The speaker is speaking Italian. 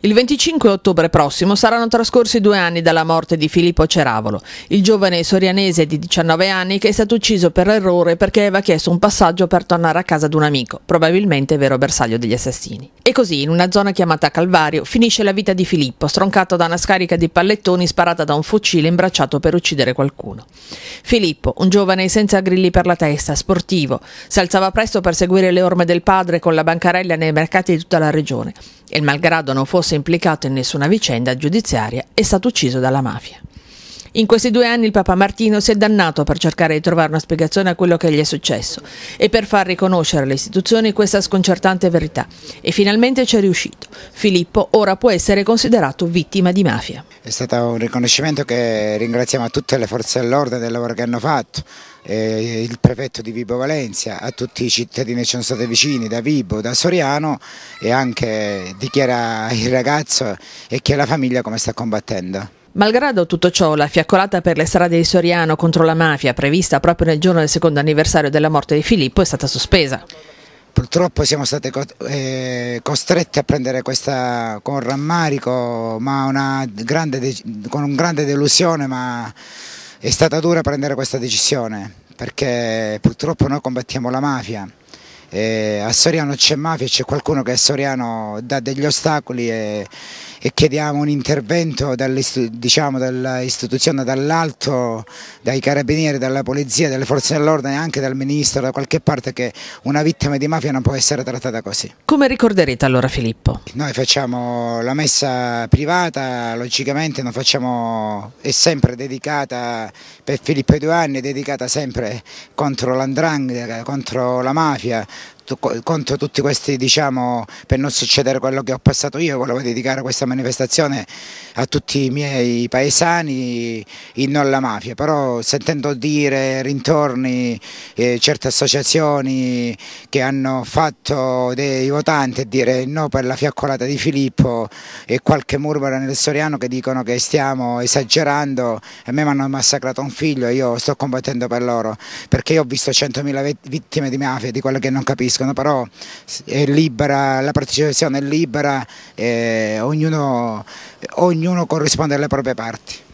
Il 25 ottobre prossimo saranno trascorsi due anni dalla morte di Filippo Ceravolo, il giovane sorianese di 19 anni che è stato ucciso per errore perché aveva chiesto un passaggio per tornare a casa di un amico, probabilmente vero bersaglio degli assassini. E così, in una zona chiamata Calvario, finisce la vita di Filippo, stroncato da una scarica di pallettoni sparata da un fucile imbracciato per uccidere qualcuno. Filippo, un giovane senza grilli per la testa, sportivo, si alzava presto per seguire le orme del padre con la bancarella nei mercati di tutta la regione e malgrado non fosse implicato in nessuna vicenda giudiziaria è stato ucciso dalla mafia. In questi due anni il Papa Martino si è dannato per cercare di trovare una spiegazione a quello che gli è successo e per far riconoscere alle istituzioni questa sconcertante verità. E finalmente ci è riuscito. Filippo ora può essere considerato vittima di mafia. È stato un riconoscimento che ringraziamo a tutte le forze dell'ordine del lavoro che hanno fatto, eh, il prefetto di Vibo Valencia, a tutti i cittadini che ci sono stati vicini, da Vibo, da Soriano e anche di chi era il ragazzo e chi è la famiglia come sta combattendo. Malgrado tutto ciò, la fiaccolata per le strade di Soriano contro la mafia, prevista proprio nel giorno del secondo anniversario della morte di Filippo, è stata sospesa. Purtroppo siamo stati eh, costretti a prendere questa con rammarico, grande, con una grande delusione, ma è stata dura prendere questa decisione, perché purtroppo noi combattiamo la mafia. Eh, a Soriano c'è mafia, c'è qualcuno che a Soriano dà degli ostacoli e e chiediamo un intervento dall'istituzione, diciamo, dall dall'alto, dai carabinieri, dalla polizia, dalle forze dell'ordine e anche dal ministro, da qualche parte che una vittima di mafia non può essere trattata così. Come ricorderete allora Filippo? Noi facciamo la messa privata, logicamente facciamo, è sempre dedicata per Filippo Eduani, è dedicata sempre contro l'andrangheta, contro la mafia, contro tutti questi, diciamo, per non succedere quello che ho passato io, volevo dedicare questa manifestazione a tutti i miei paesani in non la mafia, però sentendo dire rintorni eh, certe associazioni che hanno fatto dei votanti dire no per la fiaccolata di Filippo e qualche murmura nel Soriano che dicono che stiamo esagerando, a me mi hanno massacrato un figlio, io sto combattendo per loro, perché io ho visto 100.000 vittime di mafia, di quelle che non capisco costituiscono, però è libera, la partecipazione è libera, e eh, ognuno, ognuno corrisponde alle proprie parti.